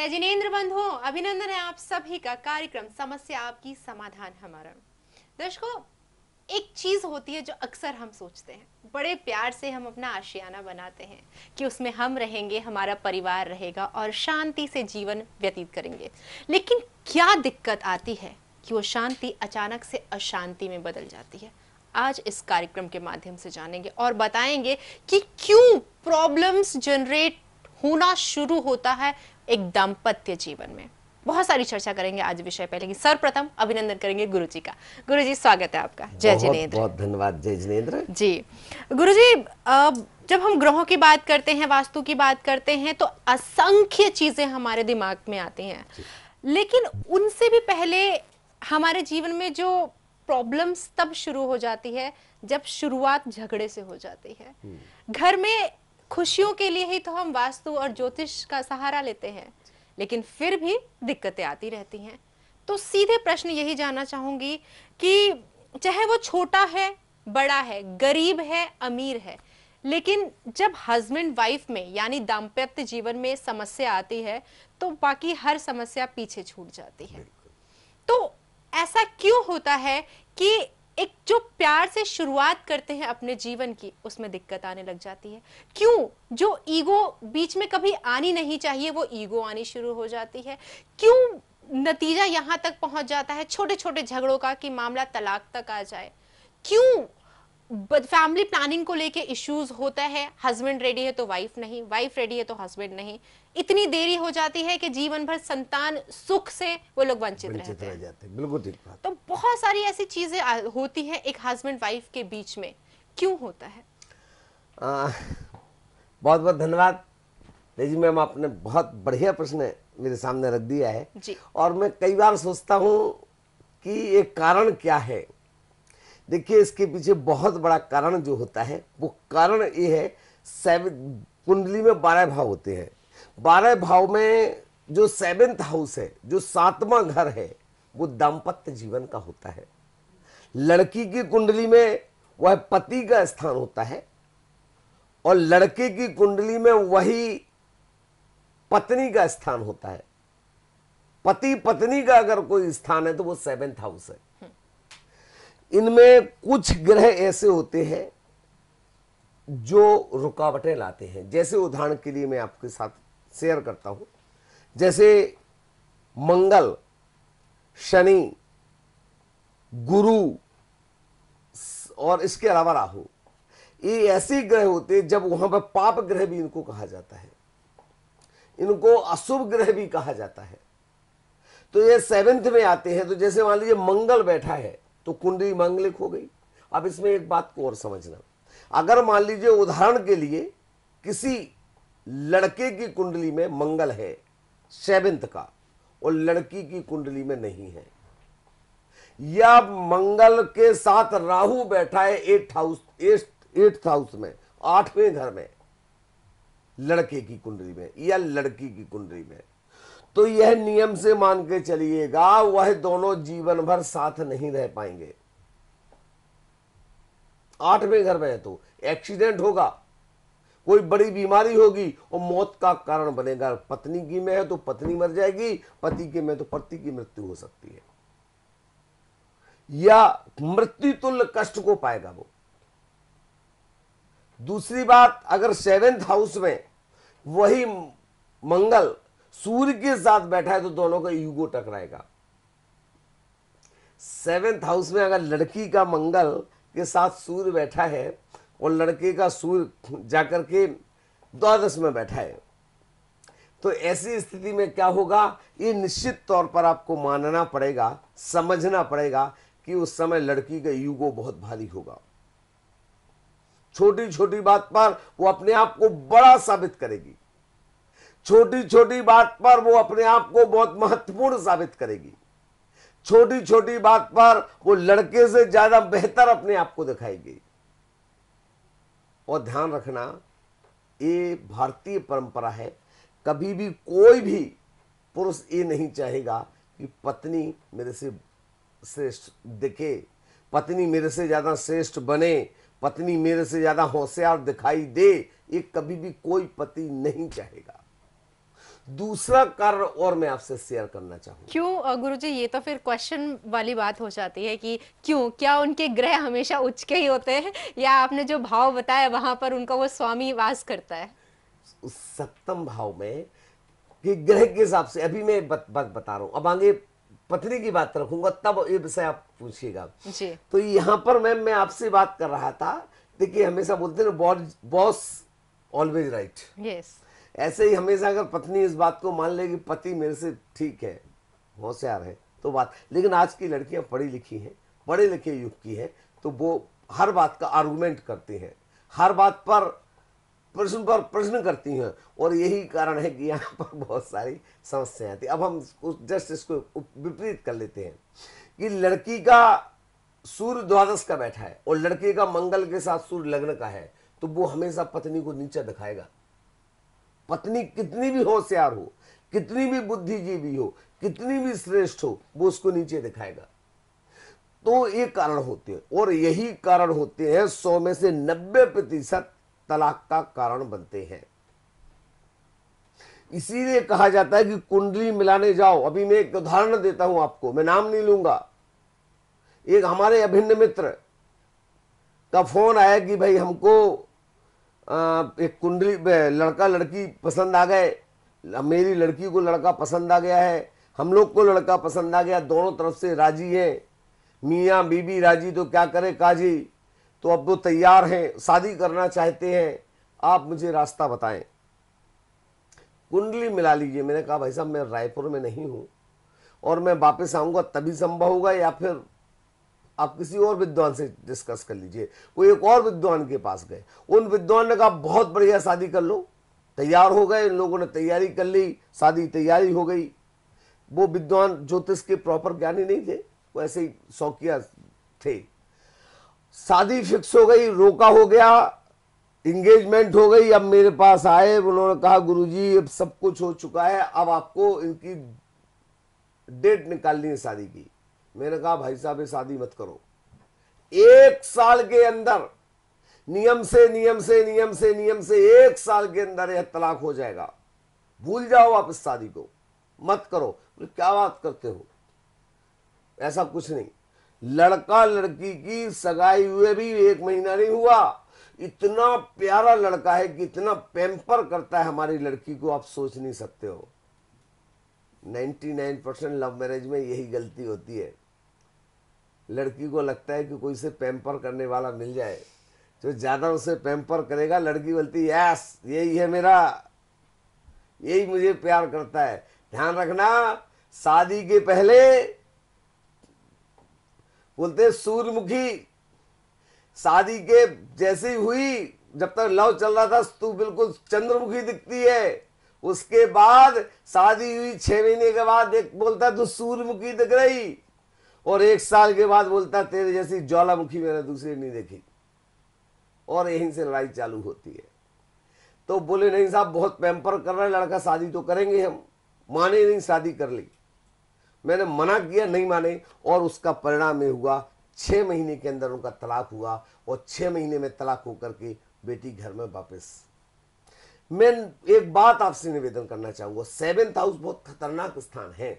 मैं जिनेन्द्र बंधु अभिनंदन है आप सभी का कार्यक्रम समस्या आपकी समाधान हमारा दर्शकों एक चीज होती है जो अक्सर हम सोचते हैं बड़े प्यार से हम अपना आशियाना बनाते हैं कि उसमें हम रहेंगे हमारा परिवार रहेगा और शांति से जीवन व्यतीत करेंगे लेकिन क्या दिक्कत आती है कि वो शांति अचानक से अशांति में बदल जाती है आज इस कार्यक्रम के माध्यम से जानेंगे और बताएंगे कि क्यों प्रॉब्लम्स जनरेट होना शुरू होता है एक दाम्पत्य जीवन में बहुत सारी चर्चा करेंगे आज विषय पे लेकिन सर्वप्रथम अभिनंदन करेंगे गुरु जी का गुरु जी स्वागत है आपका जय जिनेन्द्र बहुत धन्यवाद जय जिनेन्द्र जी गुरु जी जब हम ग्रहों की बात करते हैं वास्तु की बात करते हैं तो असंख्य चीजें हमारे दिमाग में आती हैं लेकिन उनसे भी पहले हमारे जीवन में जो प्रॉब्लम्स तब शुरू हो जाती है जब शुरुआत झगड़े से हो जाती है हम्म। घर में खुशियों के लिए ही तो हम वास्तु और ज्योतिष का सहारा लेते हैं लेकिन फिर भी दिक्कतें आती रहती हैं तो सीधे प्रश्न यही जानना चाहूंगी कि चाहे वो छोटा है बड़ा है गरीब है अमीर है लेकिन जब हस्बैंड वाइफ में यानी दाम्पत्य जीवन में समस्या आती है तो बाकी हर समस्या पीछे छूट जाती है तो ऐसा क्यों होता है कि एक जो प्यार से शुरुआत करते हैं अपने जीवन की उसमें दिक्कत आने लग जाती है क्यों जो ईगो बीच में कभी आनी नहीं चाहिए वो ईगो आनी शुरू हो जाती है क्यों नतीजा यहां तक पहुंच जाता है छोटे छोटे झगड़ों का कि मामला तलाक तक आ जाए क्यों फैमिली प्लानिंग को लेके इश्यूज होता है हस्बैंड रेडी है तो वाइफ नहीं वाइफ रेडी है तो हस्बैंड नहीं इतनी देरी हो जाती है कि जीवन भर संतान सुख से वो लोग वंचित रहते हैं जाते हैं बिल्कुल ठीक बात तो बहुत सारी ऐसी चीजें होती है एक हस्बैंड वाइफ के बीच में क्यों होता है आ, बहुत बहुत धन्यवाद जी मैम आपने बहुत बढ़िया प्रश्न मेरे सामने रख दिया है जी। और मैं कई बार सोचता हूँ कि एक कारण क्या है देखिए इसके पीछे बहुत बड़ा कारण जो होता है वो कारण ये है कुंडली में बारह भाव होते हैं बारह भाव में जो सेवेंथ हाउस है जो सातवां घर है वो दाम्पत्य जीवन का होता है लड़की की कुंडली में वह पति का स्थान होता है और लड़के की कुंडली में वही पत्नी का स्थान होता है पति पत्नी का अगर कोई स्थान है तो वो सेवेंथ हाउस है इनमें कुछ ग्रह ऐसे होते हैं जो रुकावटें लाते हैं जैसे उदाहरण के लिए मैं आपके साथ शेयर करता हूं जैसे मंगल शनि गुरु और इसके अलावा राहु ये ऐसे ग्रह होते हैं जब वहां पर पाप ग्रह भी इनको कहा जाता है इनको अशुभ ग्रह भी कहा जाता है तो ये सेवेंथ में आते हैं तो जैसे मान लीजिए मंगल बैठा है तो कुंडली मांगलिक हो गई अब इसमें एक बात को और समझना अगर मान लीजिए उदाहरण के लिए किसी लड़के की कुंडली में मंगल है सेवेंथ का और लड़की की कुंडली में नहीं है या मंगल के साथ राहु बैठा है eight house eight eighth house में आठवें घर में लड़के की कुंडली में या लड़की की कुंडली में तो यह नियम से मान के चलिएगा वह दोनों जीवन भर साथ नहीं रह पाएंगे आठवें घर में है तो एक्सीडेंट होगा कोई बड़ी बीमारी होगी और मौत का कारण बनेगा पत्नी की में है तो पत्नी मर जाएगी पति की में तो पति की मृत्यु हो सकती है या मृत्यु तुल्य कष्ट को पाएगा वो दूसरी बात अगर सेवेंथ हाउस में वही मंगल सूर्य के साथ बैठा है तो दोनों का युगो टकराएगा सेवेंथ हाउस में अगर लड़की का मंगल के साथ सूर्य बैठा है और लड़के का सूर जाकर के द्वादश में बैठा है तो ऐसी स्थिति में क्या होगा ये निश्चित तौर पर आपको मानना पड़ेगा समझना पड़ेगा कि उस समय लड़की का युगो बहुत भारी होगा छोटी छोटी बात पर वो अपने आप को बड़ा साबित करेगी छोटी छोटी बात पर वो अपने आप को बहुत महत्वपूर्ण साबित करेगी छोटी छोटी बात पर वो लड़के से ज्यादा बेहतर अपने आप को दिखाएगी और ध्यान रखना ये भारतीय परंपरा है कभी भी कोई भी पुरुष ये नहीं चाहेगा कि पत्नी मेरे से श्रेष्ठ दिखे पत्नी मेरे से ज़्यादा श्रेष्ठ बने पत्नी मेरे से ज़्यादा होशियार दिखाई दे ये कभी भी कोई पति नहीं चाहेगा दूसरा कारण और मैं आपसे शेयर करना चाहूँ क्यों गुरु जी ये तो फिर क्वेश्चन वाली बात हो जाती है कि क्यों क्या उनके ग्रह हमेशा उच्च के ही होते हैं या आपने जो भाव बताया वहां पर उनका वो स्वामी वास करता है उस सप्तम भाव में कि ग्रह के हिसाब से अभी मैं बत, बत, बता रहा हूँ अब आगे पत्नी की बात रखूंगा तब ये विषय आप पूछिएगा तो यहाँ पर मैम मैं आपसे बात कर रहा था देखिए हमेशा बोलते ना बॉस ऑलवेज राइट यस ऐसे ही हमेशा अगर पत्नी इस बात को मान लेगी पति मेरे से ठीक है होशियार है तो बात लेकिन आज की लड़कियां पढ़ी लिखी हैं पढ़े लिखे युग की है तो वो हर बात का आर्गूमेंट करती हैं हर बात पर प्रश्न पर प्रश्न करती हैं और यही कारण है कि यहाँ पर बहुत सारी समस्याएं आती अब हम उस जस्ट इसको विपरीत कर लेते हैं कि लड़की का सूर्य द्वादश का बैठा है और लड़के का मंगल के साथ सूर्य लग्न का है तो वो हमेशा पत्नी को नीचा दिखाएगा पत्नी कितनी भी होशियार हो कितनी भी बुद्धिजीवी हो कितनी भी श्रेष्ठ हो वो उसको नीचे दिखाएगा तो ये कारण होते हैं और यही कारण होते हैं सौ में से नब्बे प्रतिशत तलाक का कारण बनते हैं इसीलिए कहा जाता है कि कुंडली मिलाने जाओ अभी मैं एक उदाहरण देता हूं आपको मैं नाम नहीं लूंगा एक हमारे अभिन्न मित्र का फोन आया कि भाई हमको एक कुंडली लड़का लड़की पसंद आ गए मेरी लड़की को लड़का पसंद आ गया है हम लोग को लड़का पसंद आ गया दोनों तरफ से राजी हैं मियाँ बीबी राजी तो क्या करे काजी तो अब वो तैयार हैं शादी करना चाहते हैं आप मुझे रास्ता बताएं कुंडली मिला लीजिए मैंने कहा भाई साहब मैं रायपुर में नहीं हूँ और मैं वापस आऊँगा तभी संभव होगा या फिर आप किसी और विद्वान से डिस्कस कर लीजिए वो एक और विद्वान के पास गए उन विद्वान ने कहा बहुत बढ़िया शादी कर लो तैयार हो गए लोगों ने तैयारी कर ली शादी तैयारी हो गई वो विद्वान ज्योतिष के प्रॉपर ज्ञानी नहीं थे वो ऐसे ही शौकिया थे शादी फिक्स हो गई रोका हो गया इंगेजमेंट हो गई अब मेरे पास आए उन्होंने कहा गुरुजी अब सब कुछ हो चुका है अब आपको इनकी डेट निकालनी है शादी की मैंने कहा भाई साहब शादी मत करो एक साल के अंदर नियम से नियम से नियम से नियम से एक साल के अंदर यह तलाक हो जाएगा भूल जाओ आप इस शादी को मत करो क्या बात करते हो ऐसा कुछ नहीं लड़का लड़की की सगाई हुए भी एक महीना नहीं हुआ इतना प्यारा लड़का है कि इतना पेम्पर करता है हमारी लड़की को आप सोच नहीं सकते हो 99 परसेंट लव मैरिज में यही गलती होती है लड़की को लगता है कि कोई से पैम्पर करने वाला मिल जाए जो ज़्यादा उसे पैम्पर करेगा लड़की बोलती यस यही है मेरा यही मुझे प्यार करता है ध्यान रखना शादी के पहले बोलते सूर्यमुखी शादी के जैसी हुई जब तक लव चल रहा था तू बिल्कुल चंद्रमुखी दिखती है उसके बाद शादी हुई छह महीने के बाद एक बोलता तू सूर्यमुखी दिख रही और एक साल के बाद बोलता तेरे जैसी ज्वालामुखी मैंने दूसरी नहीं देखी और यहीं से लड़ाई चालू होती है तो बोले नहीं साहब बहुत पैम्पर कर रहा है लड़का शादी तो करेंगे हम माने नहीं शादी कर ली मैंने मना किया नहीं माने और उसका परिणाम ये हुआ छः महीने के अंदर उनका तलाक हुआ और छः महीने में तलाक होकर के बेटी घर में वापस मैं एक बात आपसे निवेदन करना चाहूँगा सेवेंथ हाउस बहुत खतरनाक स्थान है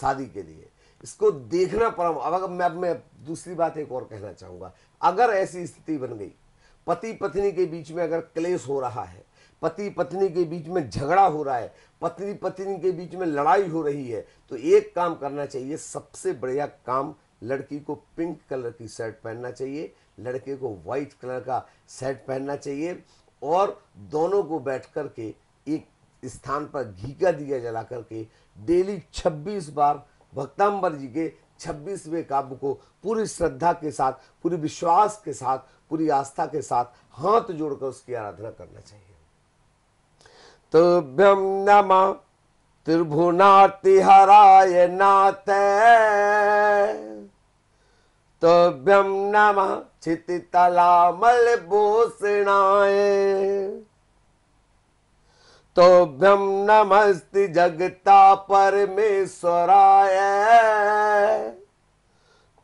शादी के लिए इसको देखना पड़ा अब अगर मैं अब मैं दूसरी बात एक और कहना चाहूँगा अगर ऐसी स्थिति बन गई पति पत्नी के बीच में अगर क्लेश हो रहा है पति पत्नी के बीच में झगड़ा हो रहा है पत्नी पत्नी के बीच में लड़ाई हो रही है तो एक काम करना चाहिए सबसे बढ़िया काम लड़की को पिंक कलर की शर्ट पहनना चाहिए लड़के को वाइट कलर का शर्ट पहनना चाहिए और दोनों को बैठ कर के एक स्थान पर घी का दिया जला करके डेली 26 बार भक्तांबर जी के छब्बीसवें काव्य को पूरी श्रद्धा के साथ पूरी विश्वास के साथ पूरी आस्था के साथ हाथ जोड़कर उसकी आराधना करना चाहिए तो नमः त्रिभुनातिहराय नाथ नमा नमः मल भूषणाए तोभ्यं नमस्ति जगता परमेश्वराय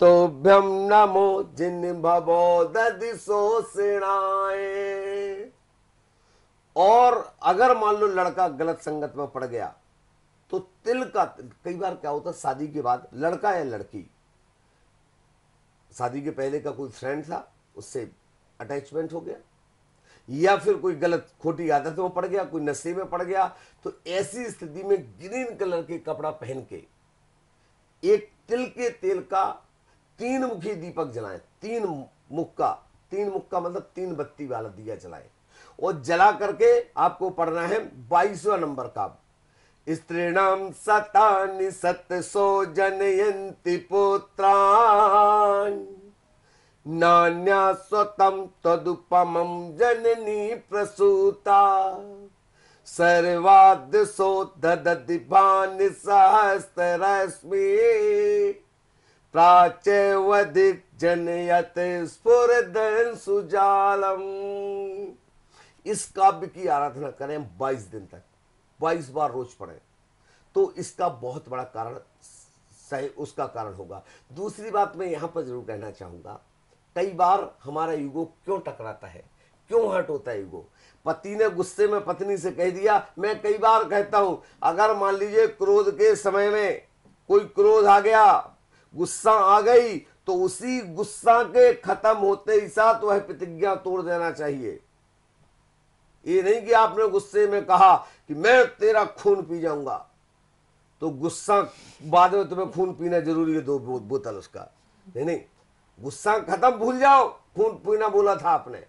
तोभ्यं नमो जिन भवो दधि और अगर मान लो लड़का गलत संगत में पड़ गया तो तिल का कई बार क्या होता शादी के बाद लड़का या लड़की शादी के पहले का कोई फ्रेंड था उससे अटैचमेंट हो गया या फिर कोई गलत खोटी आदत में पड़ गया कोई नशे में पड़ गया तो ऐसी स्थिति में ग्रीन कलर के कपड़ा पहन के एक तिल के तेल का तीन मुखी दीपक जलाएं तीन मुक्का तीन मुक्का मतलब तीन बत्ती वाला दिया जलाएं और जला करके आपको पढ़ना है बाईसवा नंबर का स्त्रीणाम सतानी सत सो जनयंती पुत्रान नान्यास्वतं तदुपम जननी प्रसूता सर्वाद्यसो ददति भानिसहस्ररश्मि प्राचैवधिजनयत जनयत सुजालम इस काव्य की आराधना करें 22 दिन तक 22 बार रोज पढ़े तो इसका बहुत बड़ा कारण सही उसका कारण होगा दूसरी बात मैं यहां पर जरूर कहना चाहूंगा कई बार हमारा युगो क्यों टकराता है क्यों हट होता है युगो पति ने गुस्से में पत्नी से कह दिया मैं कई बार कहता हूं अगर मान लीजिए क्रोध के समय में कोई क्रोध आ गया गुस्सा आ गई तो उसी गुस्सा के खत्म होते ही साथ वह प्रतिज्ञा तोड़ देना चाहिए ये नहीं कि आपने गुस्से में कहा कि मैं तेरा खून पी जाऊंगा तो गुस्सा बाद में तुम्हें खून पीना जरूरी है दो बोतल उसका नहीं नहीं गुस्सा खत्म भूल जाओ खून पीना बोला था आपने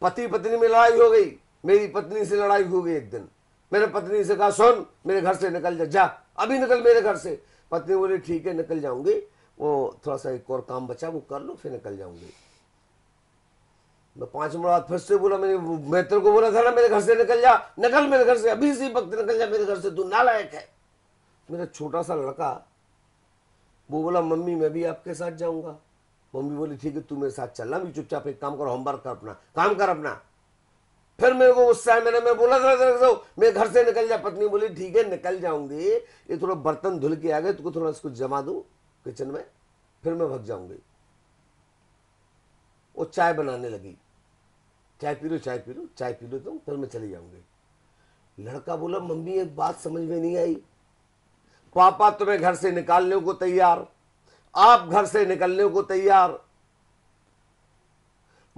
पति पत्नी में लड़ाई हो गई मेरी पत्नी से लड़ाई हो गई एक दिन मेरे पत्नी से कहा सुन मेरे घर से निकल जा जा अभी निकल मेरे घर से पत्नी बोली ठीक है निकल जाऊंगी वो थोड़ा सा एक और काम बचा वो कर लो फिर निकल जाऊंगी मैं पांच मिनट फिर से बोला मैंने मित्र को बोला था ना मेरे घर से निकल जा निकल मेरे घर से अभी इसी वक्त निकल जा मेरे घर से तू नालायक है मेरा छोटा सा लड़का वो बोला मम्मी मैं भी आपके साथ जाऊंगा मम्मी बोली ठीक है तू मेरे साथ चलना भी चुपचाप एक काम कर होमवर्क कर अपना काम कर अपना फिर मेरे को गुस्सा है मैंने मैं बोला था रख मैं घर से निकल जा पत्नी बोली ठीक है निकल जाऊंगी ये थोड़ा बर्तन धुल के आ गए तुमको थोड़ा इसको जमा दू किचन में फिर मैं भग जाऊंगी वो चाय बनाने लगी चाय पी लो चाय पी लो चाय पी लो तुम फिर मैं चली जाऊंगी लड़का बोला मम्मी एक बात समझ में नहीं आई पापा तुम्हें घर से निकालने को तैयार आप घर से निकलने को तैयार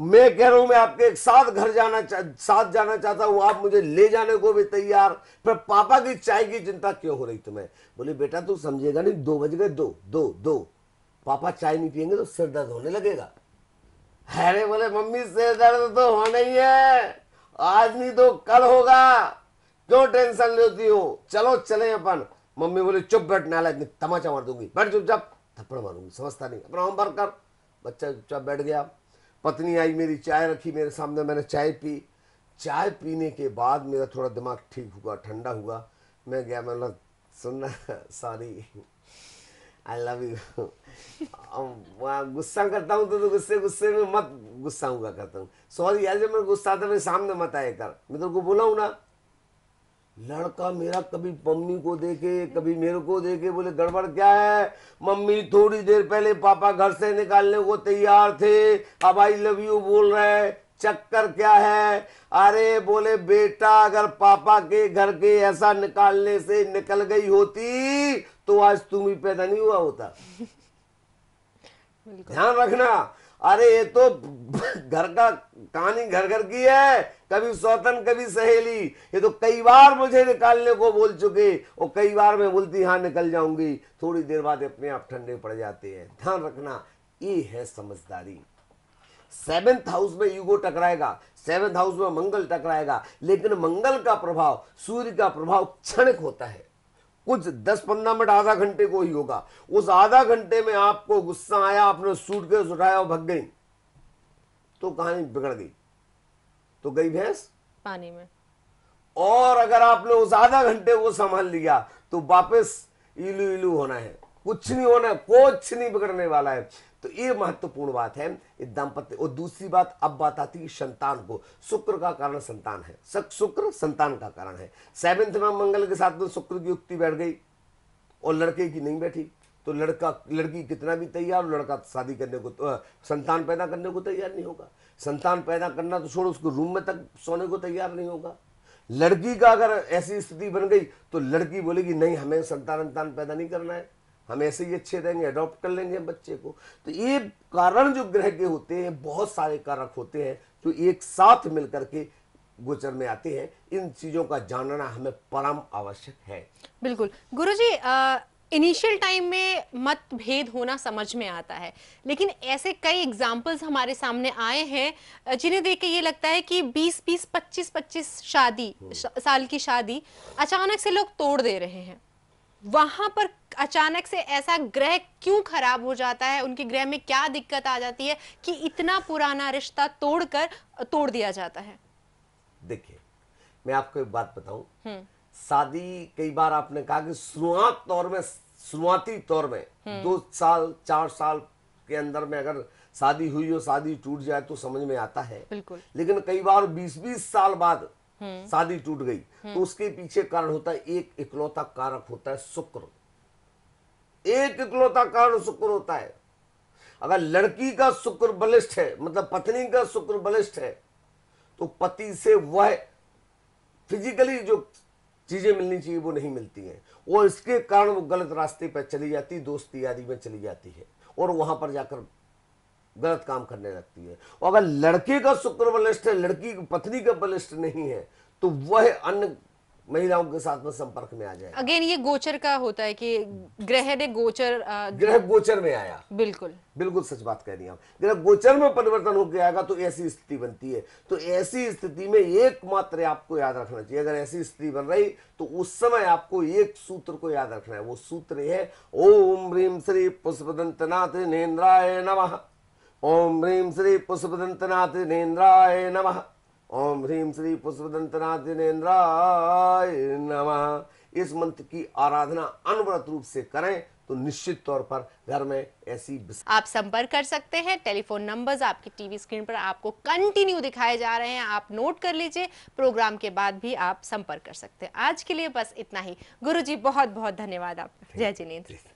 मैं कह रहा हूं मैं आपके एक साथ घर जाना साथ जाना चाहता हूं आप मुझे ले जाने को भी तैयार पर पापा की चाय की चिंता क्यों हो रही तुम्हें बोले बेटा तू समझेगा नहीं दो बज गए दो दो दो पापा चाय नहीं पियेंगे तो सिर दर्द होने लगेगा अरे बोले मम्मी सिर दर्द तो होना ही है आज नहीं तो कल होगा क्यों टेंशन लेती हो चलो चले अपन मम्मी बोले चुप बैठ नाला तमाचा मार दूंगी बैठ चुप चुप थप्पड़ मारूंगी समझता नहीं अपना होमवर्क कर बच्चा चुपचाप बैठ गया पत्नी आई मेरी चाय रखी मेरे सामने मैंने चाय पी चाय पीने के बाद मेरा थोड़ा दिमाग ठीक हुआ ठंडा हुआ मैं गया मैं सुनना सॉरी आई लव यू गुस्सा करता हूँ तो, तो गुस्से गुस्से में मत गुस्सा हुआ करता हूँ सॉरी यार जब मैं गुस्सा था मेरे सामने मत आया कर मैं तेरे को बोला हूँ ना लड़का मेरा कभी मम्मी को देखे कभी मेरे को देखे बोले गड़बड़ क्या है मम्मी थोड़ी देर पहले पापा घर से निकालने को तैयार थे अब आई लव यू बोल रहे हैं चक्कर क्या है अरे बोले बेटा अगर पापा के घर के ऐसा निकालने से निकल गई होती तो आज तुम ही पैदा नहीं हुआ होता ध्यान रखना अरे ये तो घर का कहानी घर घर की है कभी सौतन कभी सहेली ये तो कई बार मुझे निकालने को बोल चुके और कई बार मैं बोलती हाँ निकल जाऊंगी थोड़ी देर बाद अपने आप ठंडे पड़ जाते हैं ध्यान रखना ये है समझदारी सेवेंथ हाउस में युगो टकराएगा सेवेंथ हाउस में मंगल टकराएगा लेकिन मंगल का प्रभाव सूर्य का प्रभाव क्षणिक होता है कुछ दस पंद्रह मिनट आधा घंटे को ही होगा उस आधा घंटे में आपको गुस्सा आया आपने सूट के उठाया और भग गई तो कहानी बिगड़ गई तो गई भैंस पानी में और अगर आपने उस आधा घंटे को संभाल लिया तो वापस इलू इलू होना है कुछ नहीं होना कुछ नहीं बिगड़ने वाला है तो ये महत्वपूर्ण बात है दाम्पत्य और दूसरी बात अब बात आती है संतान को शुक्र का कारण संतान है सक शुक्र संतान का कारण है सेवेंथ में मंगल के साथ में शुक्र की युक्ति बैठ गई और लड़के की नहीं बैठी तो लड़का लड़की कितना भी तैयार लड़का शादी करने को तो, संतान पैदा करने को तैयार नहीं होगा संतान पैदा करना तो छोड़ो उसको रूम में तक सोने को तैयार नहीं होगा लड़की का अगर ऐसी स्थिति बन गई तो लड़की बोलेगी नहीं हमें संतान संतान पैदा नहीं करना है हम ऐसे ही अच्छे रहेंगे अडॉप्ट कर लेंगे बच्चे को तो ये कारण जो ग्रह के होते हैं बहुत सारे कारक होते हैं जो एक साथ मिलकर के गोचर में आते हैं इन चीजों का जानना हमें परम आवश्यक है बिल्कुल गुरुजी आ... इनिशियल टाइम में मत भेद होना समझ में आता है लेकिन ऐसे कई एग्जाम्पल्स हमारे सामने आए हैं जिन्हें देख के ये लगता है कि 20 20 25 25 शादी हम्म। साल की शादी अचानक से लोग तोड़ दे रहे हैं वहां पर अचानक से ऐसा ग्रह क्यों खराब हो जाता है उनके ग्रह में क्या दिक्कत आ जाती है कि इतना पुराना रिश्ता तोड़कर तोड़ दिया जाता है देखिए मैं आपको एक बात बताऊं हम्म। शादी कई बार आपने कहा कि शुरुआत तौर में शुरुआती तौर में हम्म। दो साल चार साल के अंदर में अगर शादी हुई हो शादी टूट जाए तो समझ में आता है बिल्कुल लेकिन कई बार बीस बीस साल बाद शादी टूट गई तो उसके पीछे कारण होता है एक इकलौता कारक होता है शुक्र एक इकलौता कारण शुक्र होता है अगर लड़की का शुक्र बलिष्ठ है मतलब पत्नी का शुक्र बलिष्ठ है तो पति से वह फिजिकली जो चीजें मिलनी चाहिए वो नहीं मिलती हैं और इसके कारण वो गलत रास्ते पर चली जाती दोस्ती आदि में चली जाती है और वहां पर जाकर गलत काम करने लगती है और अगर लड़के का शुक्र बलिष्ठ है लड़की पत्नी का बलिष्ठ नहीं है तो वह अन्य महिलाओं के साथ में संपर्क में आ जाए अगेन ये गोचर का होता है कि ग्रह ने गोचर ग्रह गोचर में आया बिल्कुल बिल्कुल सच बात कह रही हम ग्रह गोचर में परिवर्तन होकर आएगा तो ऐसी स्थिति बनती है तो ऐसी स्थिति में एकमात्र आपको याद रखना चाहिए अगर ऐसी स्थिति बन रही तो उस समय आपको एक सूत्र को याद रखना है वो सूत्र है ओम ह्रीम श्री पुष्पदंतनाथ नेन्द्राय नमः ओम ह्रीं श्री पुष्पदंतनाथ नेन्द्राय नम ओम ह्रीं श्री पुष्पदंतनाथ नेन्द्राय नम इस मंत्र की आराधना अनवरत रूप से करें तो निश्चित तौर पर घर में ऐसी आप संपर्क कर सकते हैं टेलीफोन नंबर्स आपकी टीवी स्क्रीन पर आपको कंटिन्यू दिखाए जा रहे हैं आप नोट कर लीजिए प्रोग्राम के बाद भी आप संपर्क कर सकते हैं आज के लिए बस इतना ही गुरु जी बहुत बहुत धन्यवाद आपका जय जिनेन्द्र